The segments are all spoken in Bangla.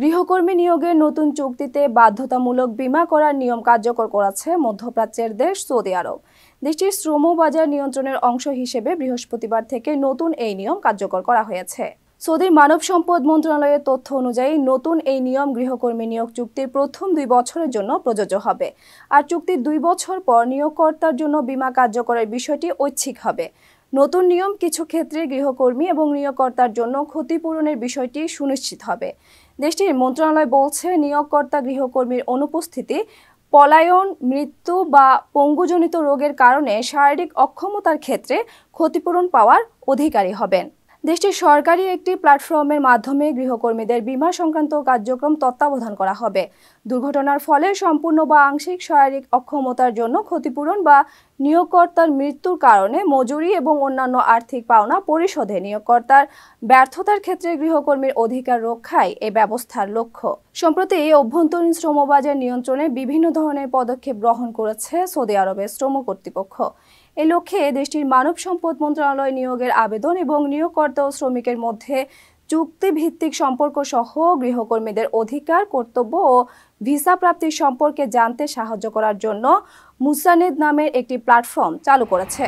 গৃহকর্মী নিয়োগে নতুন চুক্তিতে বাধ্যতামূলক বিমা করার নিয়ম কার্যকর করাচ্ছে মধ্যপ্রাচ্যের দেশ সৌদি আরব দেশটির শ্রম বাজার নিয়ন্ত্রণের অংশ হিসেবে বৃহস্পতিবার থেকে নতুন এই নিয়ম কার্যকর করা হয়েছে সৌদির মানব সম্পদ মন্ত্রণালয়ের তথ্য অনুযায়ী নতুন এই নিয়ম গৃহকর্মী নিয়োগ চুক্তির প্রথম দুই বছরের জন্য প্রযোজ্য হবে আর চুক্তির দুই বছর পর নিয়োগকর্তার জন্য বিমা কার্যকরের বিষয়টি ঐচ্ছিক হবে নতুন নিয়ম কিছু ক্ষেত্রে গৃহকর্মী এবং নিয়োগকর্তার জন্য ক্ষতিপূরণের বিষয়টি সুনিশ্চিত হবে দেশটির মন্ত্রণালয় বলছে নিয়োগকর্তা গৃহকর্মীর অনুপস্থিতি পলায়ন মৃত্যু বা পঙ্গুজনিত রোগের কারণে শারীরিক অক্ষমতার ক্ষেত্রে ক্ষতিপূরণ পাওয়ার অধিকারী হবেন দেশটির সরকারি একটি প্ল্যাটফর্মের মাধ্যমে গৃহকর্মীদের বিমা সংক্রান্ত কার্যক্রম তত্ত্বাবধান করা হবে দুর্ঘটনার ফলে সম্পূর্ণ বা আংশিক শারীরিক অক্ষমতার জন্য ক্ষতিপূরণ বা নিয়োগকর্তার মৃত্যুর কারণে মজুরি এবং অন্যান্য আর্থিক পাওনা পরিশোধে নিয়োগকর্তার ব্যর্থতার ক্ষেত্রে গৃহকর্মীর অধিকার রক্ষায় এ ব্যবস্থার লক্ষ্য সম্প্রতি অভ্যন্তরীণ শ্রমবাজার নিয়ন্ত্রণে বিভিন্ন ধরনের পদক্ষেপ গ্রহণ করেছে সৌদি আরবের শ্রম কর্তৃপক্ষ এ লক্ষ্যে দেশটির মানব সম্পদ মন্ত্রণালয় নিয়োগের আবেদন এবং নিয়োগকর্তা ও শ্রমিকের মধ্যে চুক্তিভিত্তিক সম্পর্ক সহ গৃহকর্মীদের অধিকার কর্তব্য ও ভিসা প্রাপ্তির সম্পর্কে জানতে সাহায্য করার জন্য মুসানেদ নামের একটি প্ল্যাটফর্ম চালু করেছে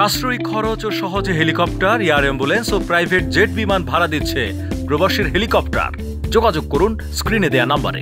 সাশ্রয়ী খরচ ও সহজে হেলিকপ্টার এয়ার অ্যাম্বুলেন্স ও প্রাইভেট জেট বিমান ভাড়া দিচ্ছে প্রবাসীর হেলিকপ্টার যোগাযোগ করুন স্ক্রিনে দেয়া নাম্বারে